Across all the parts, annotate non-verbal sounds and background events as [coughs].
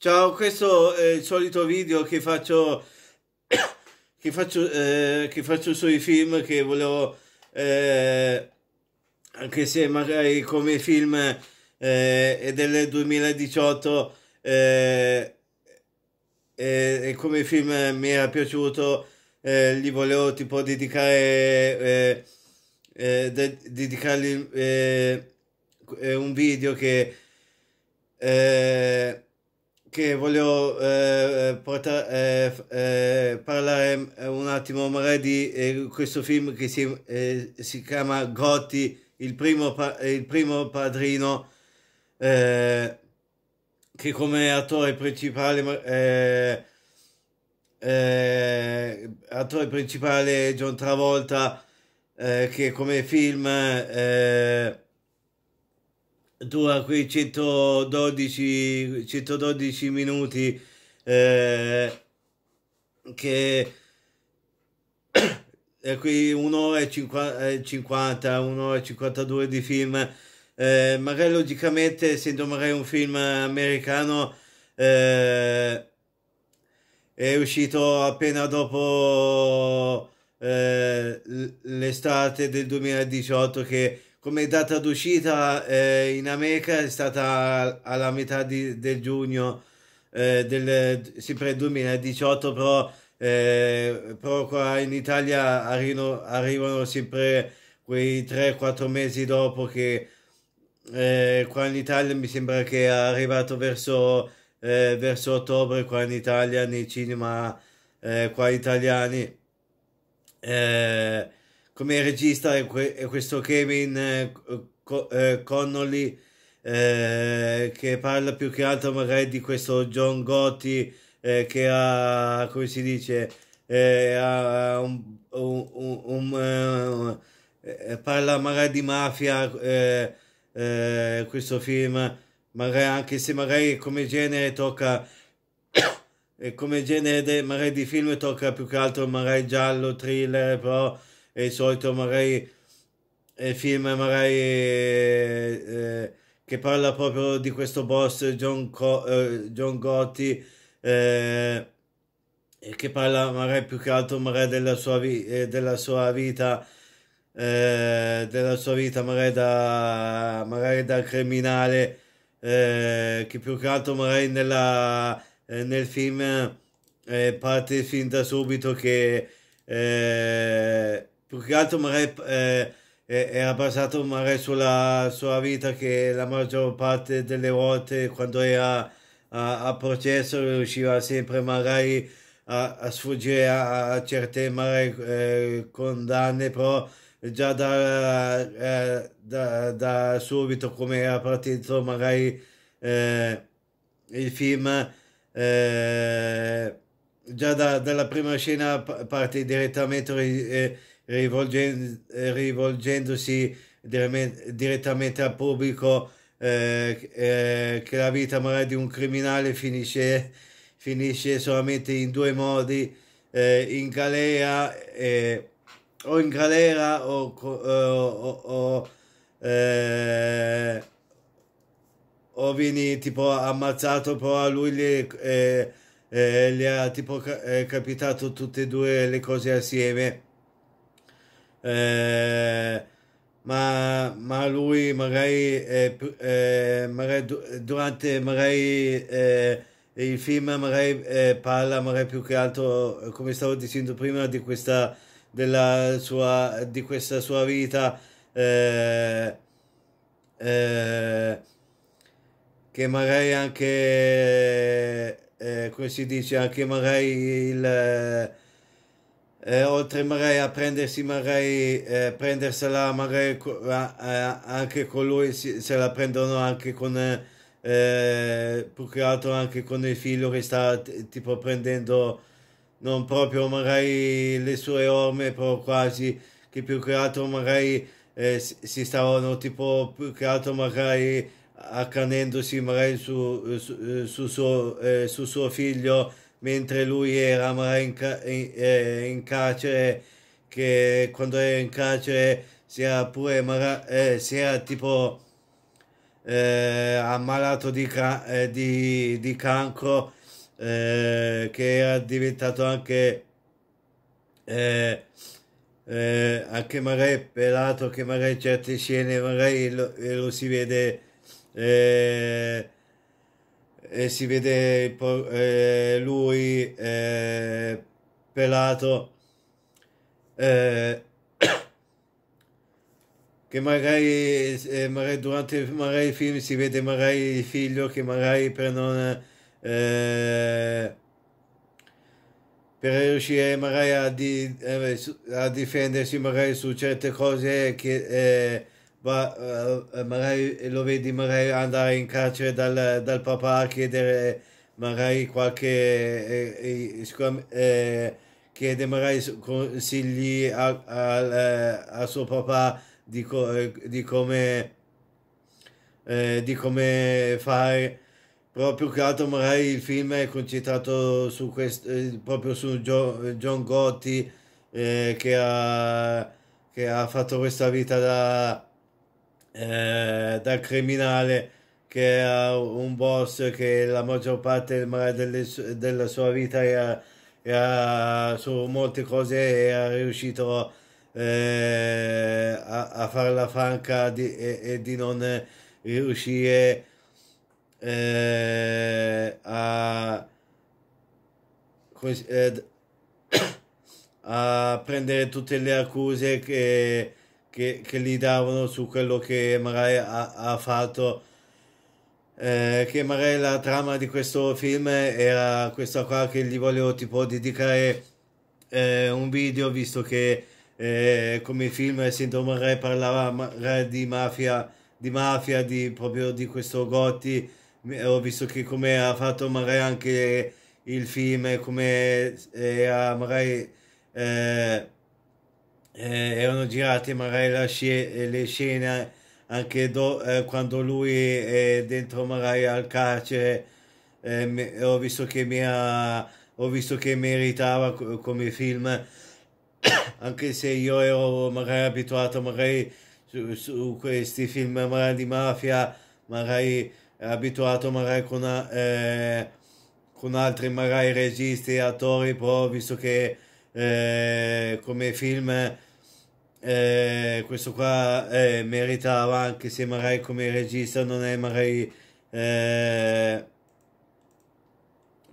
Ciao, questo è il solito video che faccio, [coughs] che faccio, eh, che faccio sui film che volevo, eh, anche se magari come film eh, è del 2018 eh, e come film mi era piaciuto, eh, gli volevo tipo dedicare, eh, de dedicargli un video che che voglio eh, portare, eh, eh, parlare un attimo magari di eh, questo film che si, eh, si chiama Gotti, il primo, il primo padrino, che come attore principale eh, attore principale John Travolta eh, che come film eh, tu a quei 112, 112 minuti eh, che e qui un'ora e 50, eh, un'ora e 52 di film, eh, magari logicamente essendo magari un film americano eh, è uscito appena dopo eh, l'estate del 2018 che come data d'uscita eh, in America è stata alla metà di, del giugno eh, del sempre 2018 però, eh, però qua in Italia arrivano, arrivano sempre quei 3-4 mesi dopo che eh, qua in Italia mi sembra che è arrivato verso, eh, verso ottobre qua in Italia nei cinema eh, qua italiani come regista è, que- è questo Kevin eh, co- eh, Connolly eh, che parla più che altro magari di questo John Gotti eh, che ha, come si dice, eh, ha un, un, un, un eh, parla magari di mafia questo film, magari anche se magari come genere tocca [coughs] come genere de, magari di film tocca più che altro magari giallo, thriller, però e solito magari eh, film magari eh, eh, che parla proprio di questo boss John, Co- eh, John Gotti eh, che parla magari più che altro magari della sua, vi- eh, della sua vita della sua vita magari da, magari da criminale che più che altro magari nella, nel film parte fin da subito che più che altro magari eh, eh era basato magari sulla sua vita che la maggior parte delle volte quando era a, a processo riusciva sempre magari a, a sfuggire a, a, certe magari eh, condanne però già da, eh, da, da, subito come era partito magari eh, il film eh, già da, dalla prima scena parte direttamente eh, rivolgen- rivolgendosi direttamente al pubblico eh, eh, che la vita morale di un criminale finisce, finisce solamente in due modi, eh, in galera eh, o in galera o, eh, o, o, eh, o, vieni tipo ammazzato, però a lui gli, gli è tipo capitato tutte e due le cose assieme. Eh, ma, ma, lui magari, eh, eh magari durante magari, eh, il film magari, parla magari più che altro, come stavo dicendo prima, di questa, della sua, di questa sua vita che magari anche eh, come si dice anche magari il eh, oltre magari a prendersi magari eh, prendersela magari eh, anche con lui se la prendono anche con eh, più che altro anche con il figlio che sta tipo prendendo non proprio magari le sue orme però quasi che più che altro magari eh, si stavano tipo più che altro magari accanendosi magari su, su, su, suo, eh, su suo figlio mentre lui era in, ca- eh, in, carcere, che quando era in carcere si era pure mara- eh, si era tipo eh, ammalato di, ca- eh, di, di cancro, eh, che era diventato anche, eh, anche magari pelato, che magari certe scene magari lo, lo si vede e si vede eh, lui eh, pelato [coughs] che magari, magari durante magari il film si vede magari il figlio che magari per non per riuscire magari a, di, eh, a, difendersi magari su certe cose che va, eh, magari lo vedi magari andare in carcere dal, dal papà a chiedere magari qualche eh, eh, eh chiede magari consigli a, a, a suo papà di, co, eh, di come di come fare proprio più che altro magari il film è concentrato su questo proprio su John, John Gotti che ha che ha fatto questa vita da eh, da criminale che ha un boss che la maggior parte della sua vita era, era, su molte cose ha riuscito eh, a, a la franca di, e, e, di non riuscire eh, a, eh, [coughs] a prendere tutte le accuse che che, che gli davano su quello che magari ha, ha fatto. Eh, che magari la trama di questo film era questa qua che gli volevo tipo dedicare eh, un video visto che eh, come film sento magari parlava magari di mafia di mafia di proprio di questo Gotti ho visto che come ha fatto magari anche il film come era eh, magari eh, eh, erano girate magari sc- eh, le scene anche do- eh, quando lui è dentro magari al carcere eh, me- ho, visto era, ho visto che meritava co- come film [coughs] anche se io ero magari abituato magari su, su questi film magari di mafia magari abituato magari con, eh, con altri magari registi attori però visto che eh, come film eh, questo qua eh, meritava anche se magari come regista non è magari eh,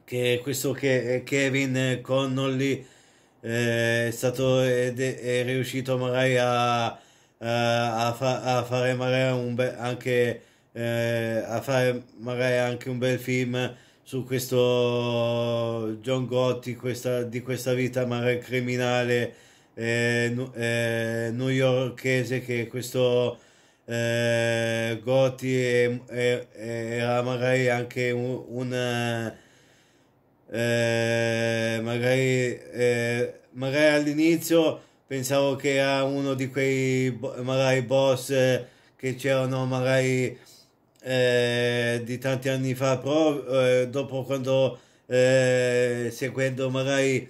che questo che eh, Kevin Connolly eh, è stato è, è riuscito magari a, a, a, fa, a fare magari un bel anche eh, a fare magari anche un bel film su questo John Gotti questa, di questa vita magari criminale eh, eh, newyorchese che questo eh, Gotti era magari anche un, un eh, magari, eh, magari all'inizio pensavo che era uno di quei magari boss eh, che c'erano magari eh, di tanti anni fa però eh, dopo quando seguendo magari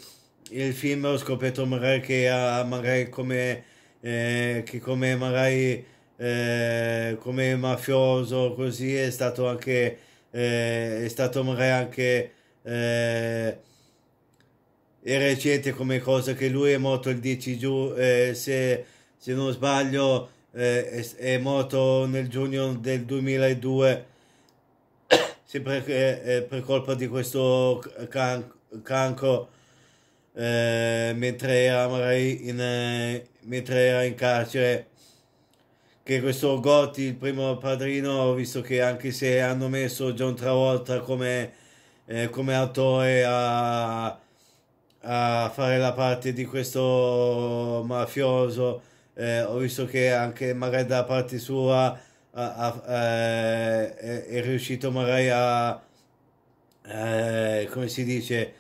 il film ho scoperto magari che ha magari come, eh, che come magari eh, come mafioso così è stato anche eh, è stato magari anche eh, è recente come cosa che lui è morto il 10 giù eh, se, se non sbaglio eh, è, è, morto nel giugno del 2002 sempre per colpa di questo can cancro eh, mentre, era magari in, eh, mentre era in carcere che questo Gotti, il primo padrino, visto che anche se hanno messo John Travolta come, eh, come attore a, a, fare la parte di questo mafioso, eh, ho visto che anche magari da parte sua a, a, eh, è, è, riuscito magari a, come si dice,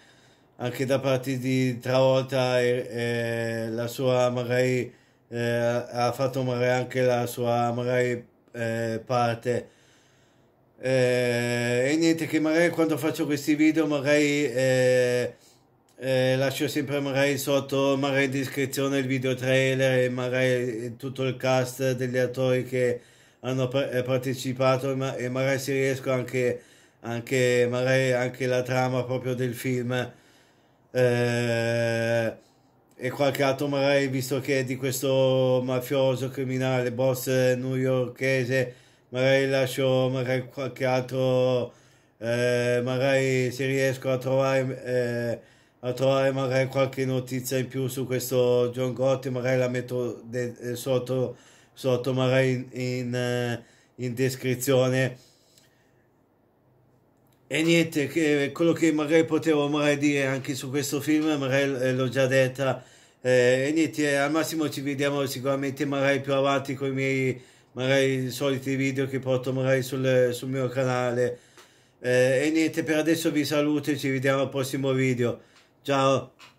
anche da parte di Travolta e, e la sua magari eh, ha fatto magari anche la sua magari eh, parte eh, e niente che magari quando faccio questi video magari eh, eh, lascio sempre magari sotto magari in descrizione il video trailer e magari tutto il cast degli attori che hanno eh, partecipato e magari se riesco anche anche magari anche la trama proprio del film eh, e qualche altro magari visto che è di questo mafioso criminale boss newyorchese magari lascio magari qualche altro eh, magari se riesco a trovare eh, a trovare magari qualche notizia in più su questo John Gotti magari la metto de- sotto sotto magari in, in, eh, in descrizione e niente, che, quello che magari potevo magari dire anche su questo film, magari eh, l'ho già detta. Eh, e niente, eh, al massimo ci vediamo sicuramente magari più avanti con i miei magari soliti video che porto magari sul, sul mio canale. Eh, e niente, per adesso vi saluto e ci vediamo al prossimo video. Ciao!